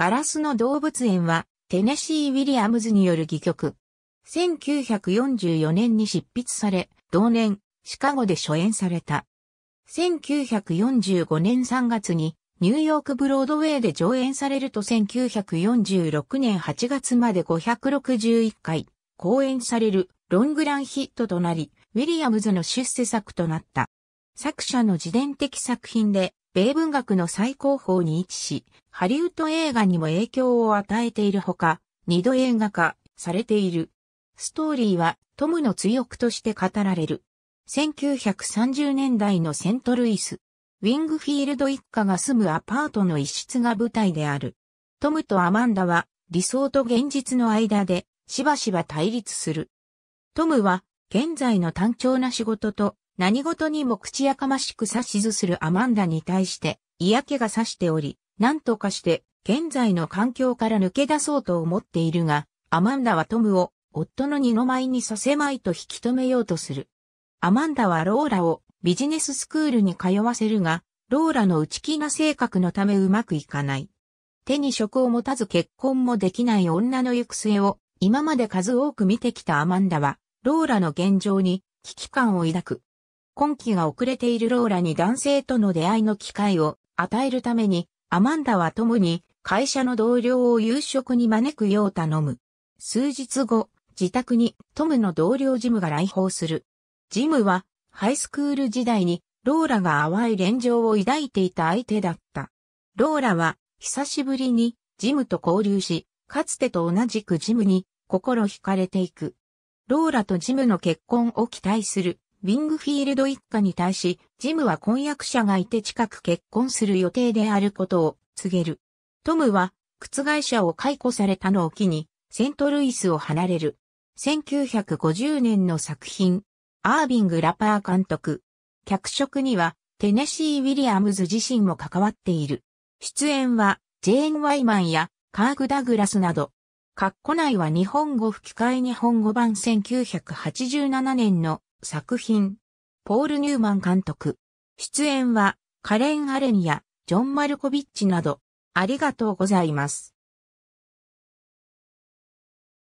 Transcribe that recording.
ガラスの動物園は、テネシー・ウィリアムズによる戯曲。1944年に執筆され、同年、シカゴで初演された。1945年3月に、ニューヨークブロードウェイで上演されると1946年8月まで561回、公演されるロングランヒットとなり、ウィリアムズの出世作となった。作者の自伝的作品で、米文学の最高峰に位置し、ハリウッド映画にも影響を与えているほか、二度映画化されている。ストーリーはトムの追憶として語られる。1930年代のセントルイス。ウィングフィールド一家が住むアパートの一室が舞台である。トムとアマンダは理想と現実の間でしばしば対立する。トムは現在の単調な仕事と何事にも口やかましく指図するアマンダに対して嫌気がさしており、何とかして現在の環境から抜け出そうと思っているが、アマンダはトムを夫の二の舞にさせまいと引き止めようとする。アマンダはローラをビジネススクールに通わせるが、ローラの内気な性格のためうまくいかない。手に職を持たず結婚もできない女の行く末を今まで数多く見てきたアマンダは、ローラの現状に危機感を抱く。今期が遅れているローラに男性との出会いの機会を与えるために、アマンダはトムに会社の同僚を夕食に招くよう頼む。数日後、自宅にトムの同僚ジムが来訪する。ジムはハイスクール時代にローラが淡い連情を抱いていた相手だった。ローラは久しぶりにジムと交流し、かつてと同じくジムに心惹かれていく。ローラとジムの結婚を期待するウィングフィールド一家に対し、ジムは婚約者がいて近く結婚する予定であることを告げる。トムは、靴会社を解雇されたのを機に、セントルイスを離れる。1950年の作品、アービング・ラパー監督。脚色には、テネシー・ウィリアムズ自身も関わっている。出演は、ジェーン・ワイマンや、カーグ・ダグラスなど。括弧内は日本語吹き替え日本語版1987年の作品。ポール・ニューマン監督。出演は、カレン・アレンや、ジョン・マルコビッチなど、ありがとうございます。